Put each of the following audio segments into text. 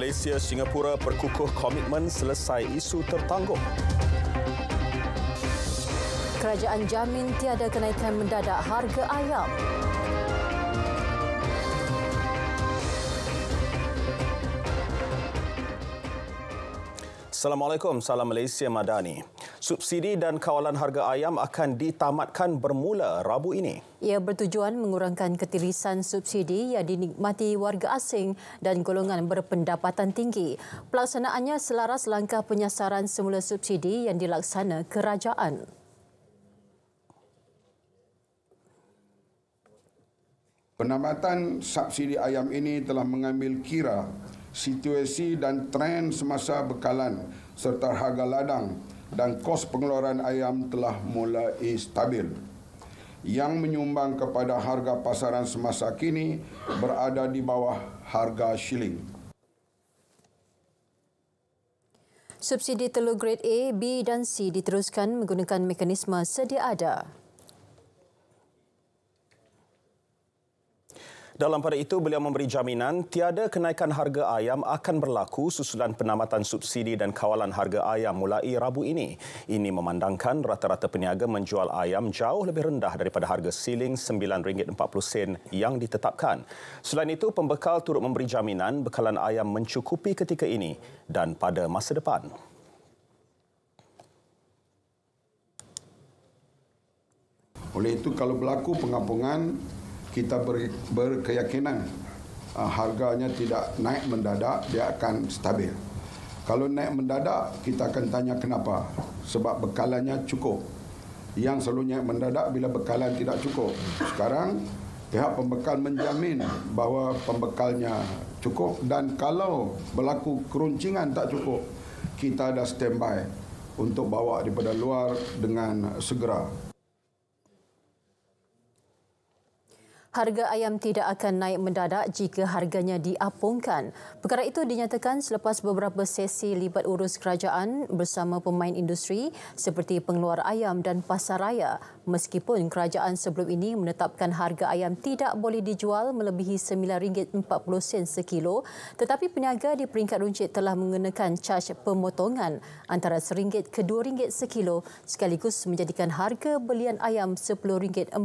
Malaysia Singapura perkukuh komitmen selesai isu tertangguh. Kerajaan jamin tiada kenaikan mendadak harga ayam. Assalamualaikum, salam Malaysia Madani. Subsidi dan kawalan harga ayam akan ditamatkan bermula Rabu ini. Ia bertujuan mengurangkan ketirisan subsidi yang dinikmati warga asing dan golongan berpendapatan tinggi. Pelaksanaannya selaras langkah penyasaran semula subsidi yang dilaksana kerajaan. Penamatan subsidi ayam ini telah mengambil kira situasi dan tren semasa bekalan serta harga ladang dan kos pengeluaran ayam telah mulai stabil yang menyumbang kepada harga pasaran semasa kini berada di bawah harga shilling. Subsidi telur grade A, B dan C diteruskan menggunakan mekanisme sedia ada. Dalam pada itu, beliau memberi jaminan tiada kenaikan harga ayam akan berlaku susulan penamatan subsidi dan kawalan harga ayam mulai Rabu ini. Ini memandangkan rata-rata peniaga menjual ayam jauh lebih rendah daripada harga siling RM9.40 yang ditetapkan. Selain itu, pembekal turut memberi jaminan bekalan ayam mencukupi ketika ini dan pada masa depan. Oleh itu, kalau berlaku pengapungan kita ber, berkeyakinan uh, harganya tidak naik mendadak dia akan stabil kalau naik mendadak kita akan tanya kenapa sebab bekalannya cukup yang selalunya mendadak bila bekalan tidak cukup sekarang pihak pembekal menjamin bahawa pembekalnya cukup dan kalau berlaku keruncingan tak cukup kita ada standby untuk bawa daripada luar dengan segera Harga ayam tidak akan naik mendadak jika harganya diapungkan. Perkara itu dinyatakan selepas beberapa sesi libat urus kerajaan bersama pemain industri seperti pengeluar ayam dan pasaraya. Meskipun kerajaan sebelum ini menetapkan harga ayam tidak boleh dijual melebihi RM9.40 sekilo, tetapi peniaga di peringkat runcit telah mengenakan caj pemotongan antara RM1 ke RM2 sekilo sekaligus menjadikan harga belian ayam RM10.40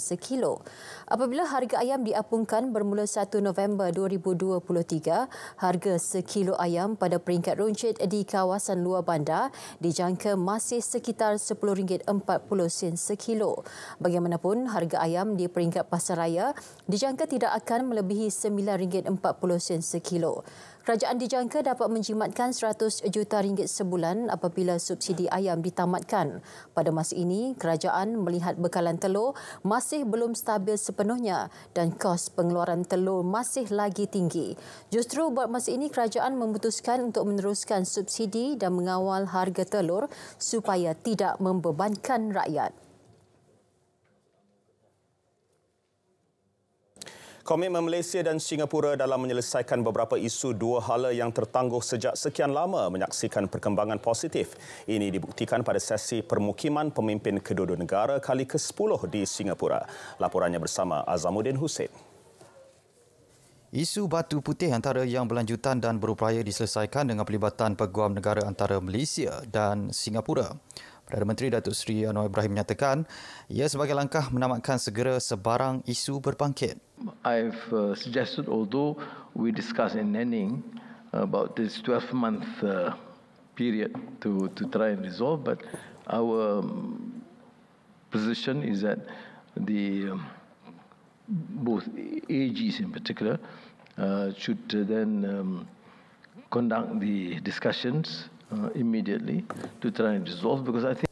sekilo. Apabila harga ayam diapungkan bermula 1 November 2023, harga sekilo ayam pada peringkat runcit di kawasan luar bandar dijangka masih sekitar RM10.40 sekilo. Bagaimanapun, harga ayam di peringkat pasaraya dijangka tidak akan melebihi RM9.40 sekilo. Kerajaan dijangka dapat menjimatkan 100 juta ringgit sebulan apabila subsidi ayam ditamatkan. Pada masa ini, kerajaan melihat bekalan telur masih belum stabil sepenuhnya dan kos pengeluaran telur masih lagi tinggi. Justru buat masa ini, kerajaan memutuskan untuk meneruskan subsidi dan mengawal harga telur supaya tidak membebankan rakyat. Komitmen Malaysia dan Singapura dalam menyelesaikan beberapa isu dua hala yang tertangguh sejak sekian lama menyaksikan perkembangan positif. Ini dibuktikan pada sesi permukiman pemimpin kedua-dua negara kali ke-10 di Singapura. Laporannya bersama Azamuddin Hussein. Isu batu putih antara yang berlanjutan dan berupaya diselesaikan dengan pelibatan peguam negara antara Malaysia dan Singapura. Perdana Menteri Datuk Seri Anwar Ibrahim menyatakan ia sebagai langkah menamatkan segera sebarang isu berbangkit. I've uh, suggested although we discuss in Nanning about this 12 month uh, period to to try and resolve but our um, position is that the um, both AGs in particular uh, should then um, conduct the discussions Uh, immediately to try and resolve because I think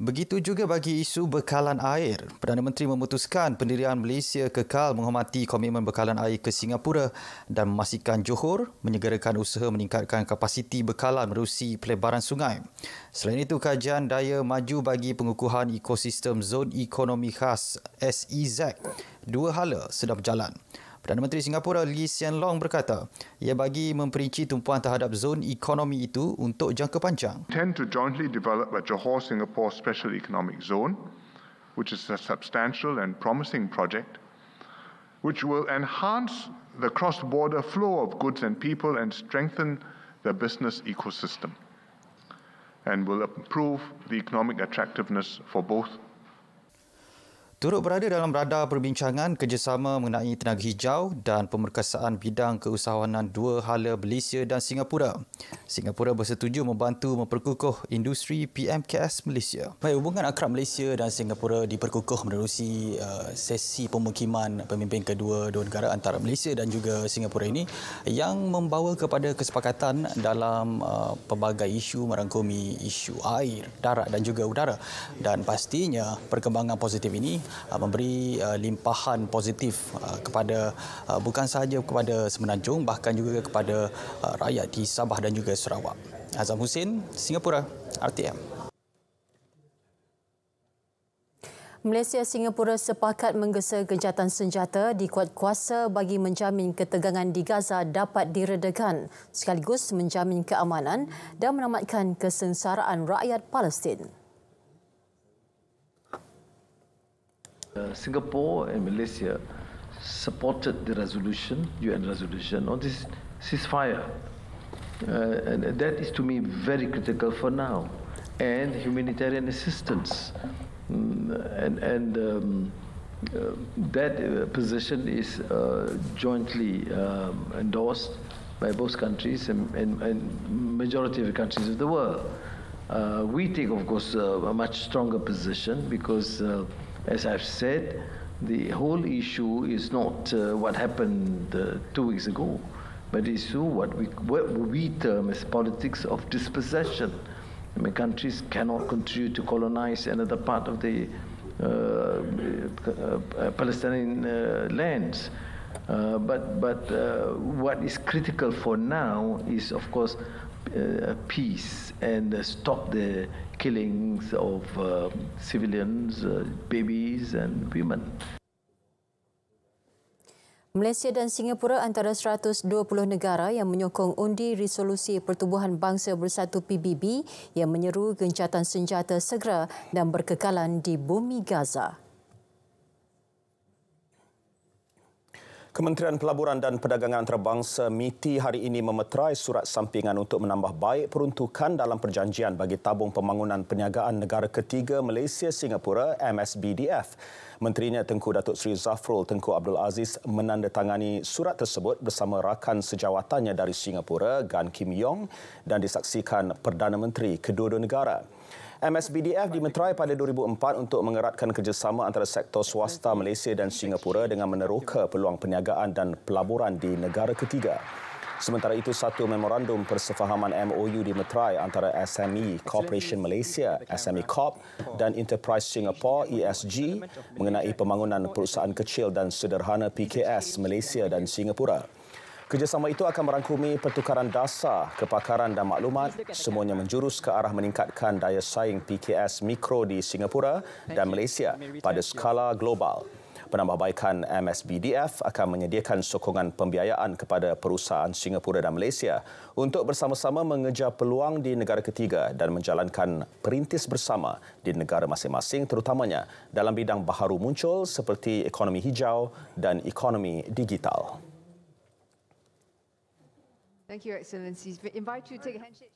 Begitu juga bagi isu bekalan air. Perdana Menteri memutuskan pendirian Malaysia kekal menghormati komitmen bekalan air ke Singapura dan memastikan Johor menyegerakan usaha meningkatkan kapasiti bekalan merusi pelebaran sungai. Selain itu, kajian daya maju bagi pengukuhan ekosistem Zon Ekonomi Khas SEZ Dua Hala sedang berjalan. Perdana Menteri Singapura Lee Hsien Loong berkata, ia bagi memperinci tumpuan terhadap zon ekonomi itu untuk jangka panjang. tend to jointly develop a Johor Singapore special economic zone which is a substantial and promising project which will enhance the cross-border flow of goods and people and strengthen the business ecosystem and will improve the economic attractiveness for both Turut berada dalam radar perbincangan kerjasama mengenai tenaga hijau dan pemerkasaan bidang keusahawanan dua hala Malaysia dan Singapura. Singapura bersetuju membantu memperkukuh industri PMKS Malaysia. Baik, hubungan akrab Malaysia dan Singapura diperkukuh menerusi uh, sesi pemukiman pemimpin kedua dua negara antara Malaysia dan juga Singapura ini yang membawa kepada kesepakatan dalam uh, pelbagai isu merangkumi isu air, darat dan juga udara. Dan pastinya perkembangan positif ini Uh, memberi uh, limpahan positif uh, kepada bukan sahaja kepada Semenanjung bahkan juga kepada rakyat di Sabah dan juga Sarawak. Azam Husin, Singapura, RTM. Malaysia Singapura sepakat menggesa gencatan senjata di kuat kuasa bagi menjamin ketegangan di Gaza dapat diredakan sekaligus menjamin keamanan dan menamatkan kesengsaraan rakyat Palestin. Uh, Singapore and Malaysia supported the resolution, UN resolution, on this ceasefire. Uh, and that is to me very critical for now. And humanitarian assistance. Mm, and and um, uh, that uh, position is uh, jointly um, endorsed by both countries and, and, and, majority of the countries of the world. Uh, we take, of course, a much stronger position because as I've said, the whole issue is not uh, what happened uh, two weeks ago, but is what we, what we term as politics of dispossession. I mean, countries cannot continue to colonize another part of the uh, uh, uh Palestinian uh, lands. but but what is critical for now is, of course, uh, peace and uh, stop the killings of uh, civilians, uh, babies and women. Malaysia dan Singapura antara 120 negara yang menyokong undi resolusi Pertubuhan Bangsa Bersatu PBB yang menyeru gencatan senjata segera dan berkekalan di bumi Gaza. Kementerian Pelaburan dan Perdagangan Antarabangsa MITI hari ini memeterai surat sampingan untuk menambah baik peruntukan dalam perjanjian bagi Tabung Pembangunan Perniagaan Negara Ketiga Malaysia Singapura MSBDF. Menterinya Tengku Datuk Seri Zafrul Tengku Abdul Aziz menandatangani surat tersebut bersama rakan sejawatannya dari Singapura Gan Kim Yong dan disaksikan Perdana Menteri kedua-dua negara. MSBDF dimeterai pada 2004 untuk mengeratkan kerjasama antara sektor swasta Malaysia dan Singapura dengan meneroka peluang perniagaan dan pelaburan di negara ketiga. Sementara itu, satu memorandum persefahaman MOU dimeterai antara SME Corporation Malaysia, SME Corp dan Enterprise Singapore, ESG mengenai pembangunan perusahaan kecil dan sederhana PKS Malaysia dan Singapura. Kerjasama itu akan merangkumi pertukaran dasar, kepakaran dan maklumat semuanya menjurus ke arah meningkatkan daya saing PKS Mikro di Singapura dan Malaysia pada skala global. Penambahbaikan MSBDF akan menyediakan sokongan pembiayaan kepada perusahaan Singapura dan Malaysia untuk bersama-sama mengejar peluang di negara ketiga dan menjalankan perintis bersama di negara masing-masing terutamanya dalam bidang baharu muncul seperti ekonomi hijau dan ekonomi digital. Thank you, Excellencies. We invite you to take a handshake.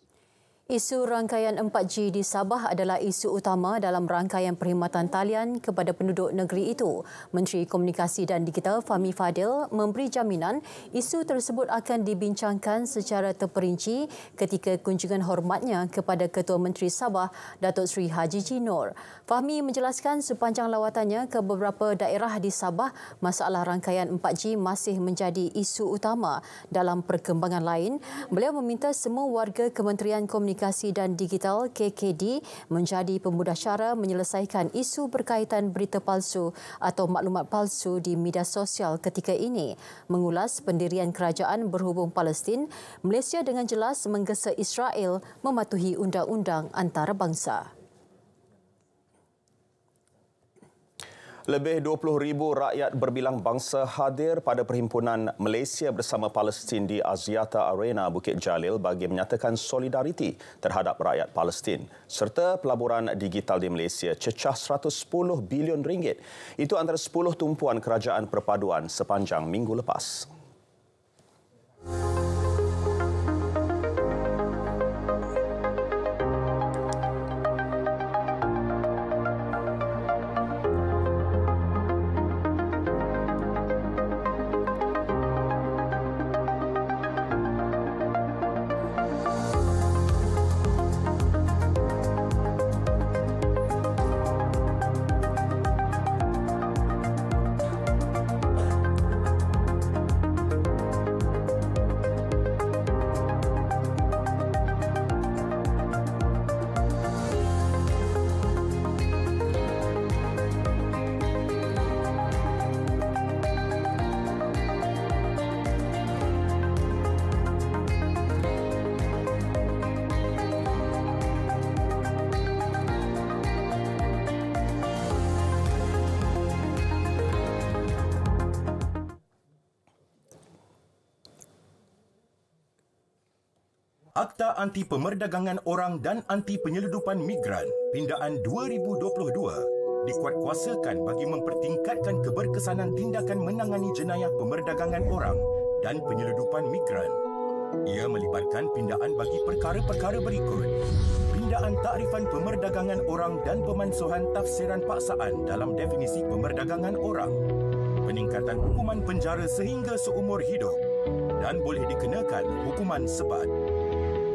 Isu rangkaian 4G di Sabah adalah isu utama dalam rangkaian perkhidmatan talian kepada penduduk negeri itu. Menteri Komunikasi dan Digital Fahmi Fadil memberi jaminan isu tersebut akan dibincangkan secara terperinci ketika kunjungan hormatnya kepada Ketua Menteri Sabah, Datuk Seri Haji Jinor. Fahmi menjelaskan sepanjang lawatannya ke beberapa daerah di Sabah, masalah rangkaian 4G masih menjadi isu utama dalam perkembangan lain. Beliau meminta semua warga Kementerian Komunikasi Komunikasi dan Digital KKD menjadi pemudah cara menyelesaikan isu berkaitan berita palsu atau maklumat palsu di media sosial ketika ini. Mengulas pendirian kerajaan berhubung Palestin, Malaysia dengan jelas menggesa Israel mematuhi undang-undang antarabangsa. Lebih 20,000 rakyat berbilang bangsa hadir pada perhimpunan Malaysia bersama Palestin di Aziata Arena Bukit Jalil bagi menyatakan solidariti terhadap rakyat Palestin serta pelaburan digital di Malaysia cecah 110 bilion ringgit. Itu antara 10 tumpuan kerajaan perpaduan sepanjang minggu lepas. Akta Anti Pemerdagangan Orang dan Anti Penyeludupan Migran Pindaan 2022 dikuatkuasakan bagi mempertingkatkan keberkesanan tindakan menangani jenayah pemerdagangan orang dan penyeludupan migran. Ia melibatkan pindaan bagi perkara-perkara berikut. Pindaan takrifan pemerdagangan orang dan pemansuhan tafsiran paksaan dalam definisi pemerdagangan orang. Peningkatan hukuman penjara sehingga seumur hidup dan boleh dikenakan hukuman sebat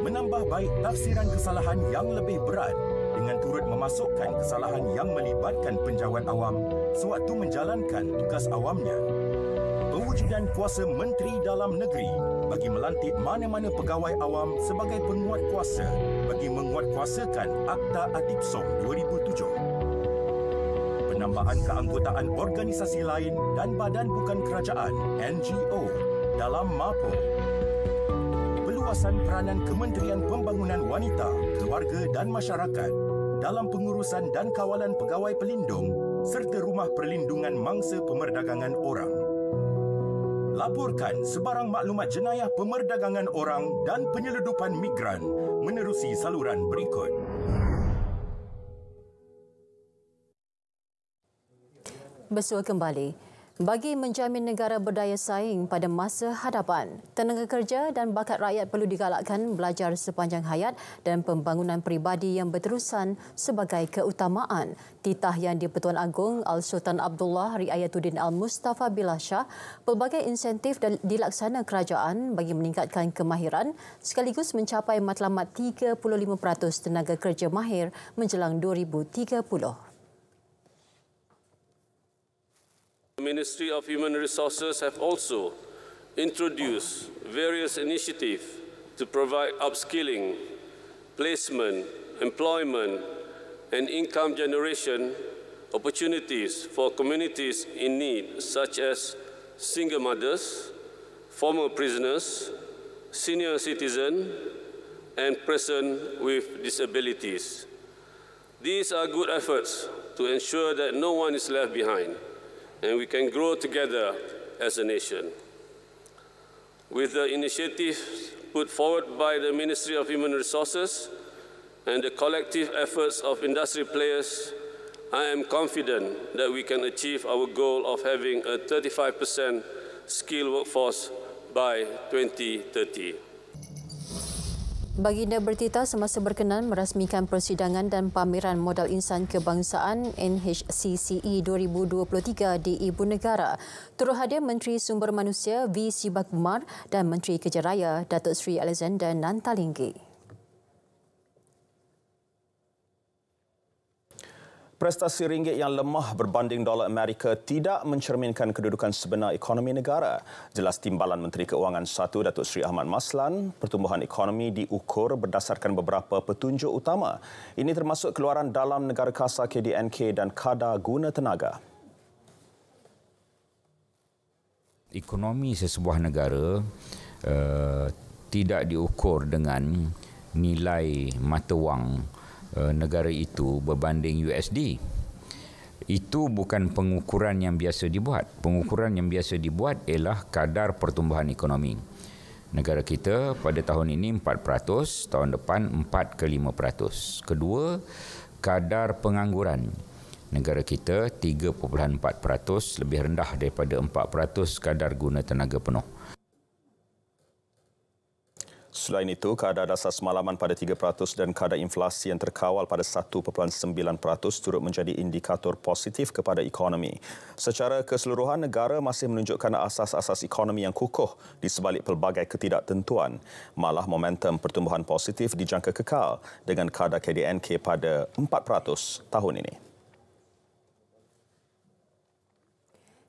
menambah baik tafsiran kesalahan yang lebih berat dengan turut memasukkan kesalahan yang melibatkan penjawat awam sewaktu menjalankan tugas awamnya. Pewujudan kuasa Menteri Dalam Negeri bagi melantik mana-mana pegawai awam sebagai penguat kuasa bagi menguatkuasakan Akta Atipsong 2007. Penambahan keanggotaan organisasi lain dan badan bukan kerajaan, NGO, dalam MAPO pengawasan peranan Kementerian Pembangunan Wanita, Keluarga dan Masyarakat dalam pengurusan dan kawalan pegawai pelindung serta rumah perlindungan mangsa pemerdagangan orang. Laporkan sebarang maklumat jenayah pemerdagangan orang dan penyeludupan migran menerusi saluran berikut. Besok kembali. Bagi menjamin negara berdaya saing pada masa hadapan, tenaga kerja dan bakat rakyat perlu digalakkan belajar sepanjang hayat dan pembangunan peribadi yang berterusan sebagai keutamaan. Titah yang di-Pertuan Agong Al-Sultan Abdullah Riayatuddin Al-Mustafa Billah pelbagai insentif dan dilaksana kerajaan bagi meningkatkan kemahiran sekaligus mencapai matlamat 35% tenaga kerja mahir menjelang 2030. Ministry of Human Resources have also introduced various initiatives to provide upskilling, placement, employment, and income generation opportunities for communities in need, such as single mothers, former prisoners, senior citizens, and persons with disabilities. These are good efforts to ensure that no one is left behind and we can grow together as a nation. With the initiatives put forward by the Ministry of Human Resources and the collective efforts of industry players, I am confident that we can achieve our goal of having a 35% skilled workforce by 2030. Baginda Bertita semasa berkenan merasmikan persidangan dan pameran modal insan kebangsaan NHCCE 2023 di Ibu Negara. Turut hadir Menteri Sumber Manusia V. Sibak dan Menteri Kerja Raya Datuk Sri Alexander Nantalinggi. prestasi ringgit yang lemah berbanding dolar Amerika tidak mencerminkan kedudukan sebenar ekonomi negara. Jelas Timbalan Menteri Keuangan 1 Datuk Seri Ahmad Maslan, pertumbuhan ekonomi diukur berdasarkan beberapa petunjuk utama. Ini termasuk keluaran dalam negara kasa KDNK dan kadar guna tenaga. Ekonomi sesebuah negara uh, tidak diukur dengan nilai mata wang Eh, negara itu berbanding USD. Itu bukan pengukuran yang biasa dibuat. Pengukuran yang biasa dibuat ialah kadar pertumbuhan ekonomi. Negara kita pada tahun ini 4%, tahun depan 4 ke 5%. Kedua, kadar pengangguran. Negara kita 3.4%, lebih rendah daripada 4% kadar guna tenaga penuh. Selain itu, kadar dasar semalaman pada 3% dan kadar inflasi yang terkawal pada 1.9% turut menjadi indikator positif kepada ekonomi. Secara keseluruhan, negara masih menunjukkan asas-asas ekonomi yang kukuh di sebalik pelbagai ketidaktentuan. Malah momentum pertumbuhan positif dijangka kekal dengan kadar KDNK pada 4% tahun ini.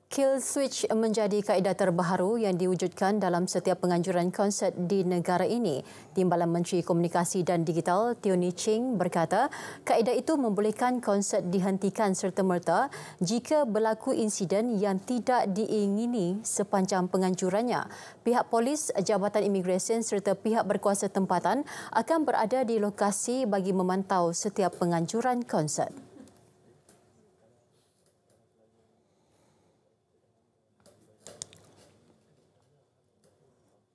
Kill switch menjadi kaedah terbaru yang diwujudkan dalam setiap penganjuran konsert di negara ini. Timbalan Menteri Komunikasi dan Digital, Tony Ching berkata, kaedah itu membolehkan konsert dihentikan serta-merta jika berlaku insiden yang tidak diingini sepanjang penganjurannya. Pihak polis, Jabatan Imigresen serta pihak berkuasa tempatan akan berada di lokasi bagi memantau setiap penganjuran konsert.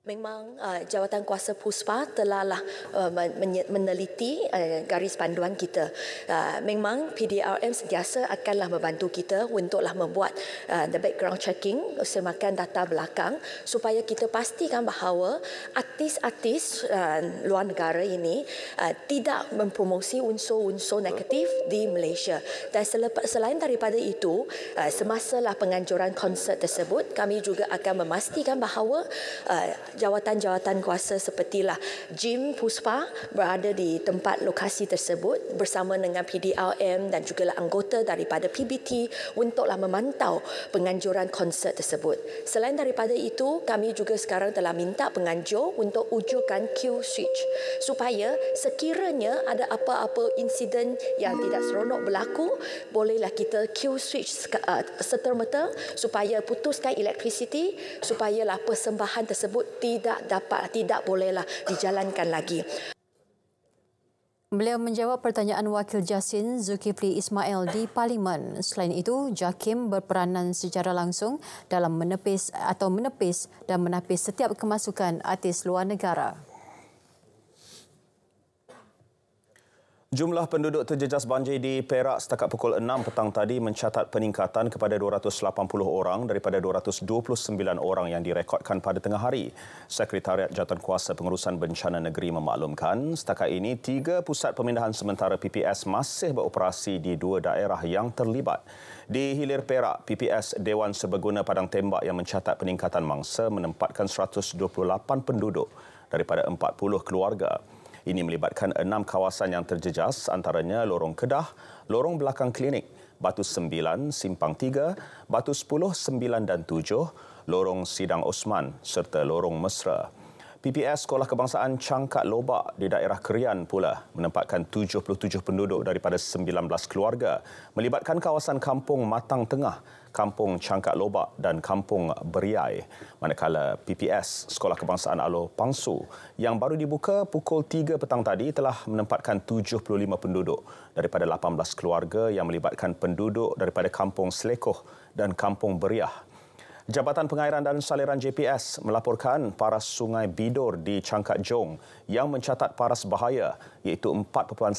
Memang uh, jawatan kuasa PUSPA telahlah uh, meneliti uh, garis panduan kita. Uh, memang PDRM sentiasa akanlah membantu kita untuklah membuat uh, the background checking semakan data belakang supaya kita pastikan bahawa artis-artis uh, luar negara ini uh, tidak mempromosi unsur-unsur negatif di Malaysia. Dan selep- selain daripada itu, uh, lah penganjuran konsert tersebut, kami juga akan memastikan bahawa uh, jawatan-jawatan kuasa sepertilah Jim Puspa berada di tempat lokasi tersebut bersama dengan PDRM dan juga lah anggota daripada PBT untuklah memantau penganjuran konsert tersebut. Selain daripada itu, kami juga sekarang telah minta penganjur untuk ujukan queue switch supaya sekiranya ada apa-apa insiden yang tidak seronok berlaku, bolehlah kita queue switch uh, seter supaya putuskan elektrisiti supaya lah persembahan tersebut tidak dapat tidak bolehlah dijalankan lagi. Beliau menjawab pertanyaan Wakil Jasin Zulkifli Ismail di Parlimen. Selain itu, Jakim berperanan secara langsung dalam menepis atau menepis dan menapis setiap kemasukan artis luar negara. Jumlah penduduk terjejas banjir di Perak setakat pukul 6 petang tadi mencatat peningkatan kepada 280 orang daripada 229 orang yang direkodkan pada tengah hari. Sekretariat Jawatan Kuasa Pengurusan Bencana Negeri memaklumkan setakat ini tiga pusat pemindahan sementara PPS masih beroperasi di dua daerah yang terlibat. Di hilir Perak, PPS Dewan Seberguna Padang Tembak yang mencatat peningkatan mangsa menempatkan 128 penduduk daripada 40 keluarga. Ini melibatkan enam kawasan yang terjejas antaranya Lorong Kedah, Lorong Belakang Klinik, Batu 9, Simpang 3, Batu 10, 9 dan 7, Lorong Sidang Osman serta Lorong Mesra. PPS Sekolah Kebangsaan Cangkat Lobak di daerah Kerian pula menempatkan 77 penduduk daripada 19 keluarga melibatkan kawasan kampung Matang Tengah Kampung Cangkak Lobak dan Kampung Beriai manakala PPS Sekolah Kebangsaan Aloh Pangsu yang baru dibuka pukul 3 petang tadi telah menempatkan 75 penduduk daripada 18 keluarga yang melibatkan penduduk daripada Kampung Selekoh dan Kampung Beriah. Jabatan Pengairan dan Saliran JPS melaporkan paras sungai Bidor di Cangkat Jong yang mencatat paras bahaya iaitu 4.19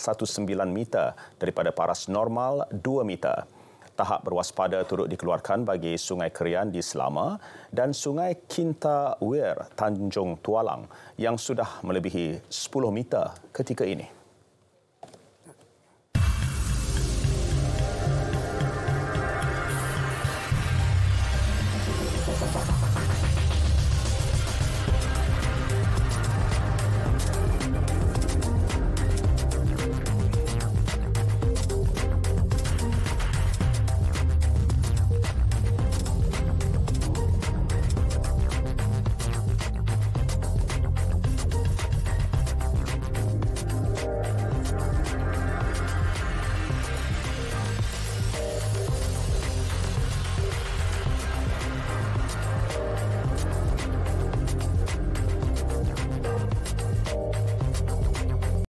meter daripada paras normal 2 meter tahap berwaspada turut dikeluarkan bagi Sungai Kerian di Selama dan Sungai Kinta Weir Tanjung Tualang yang sudah melebihi 10 meter ketika ini.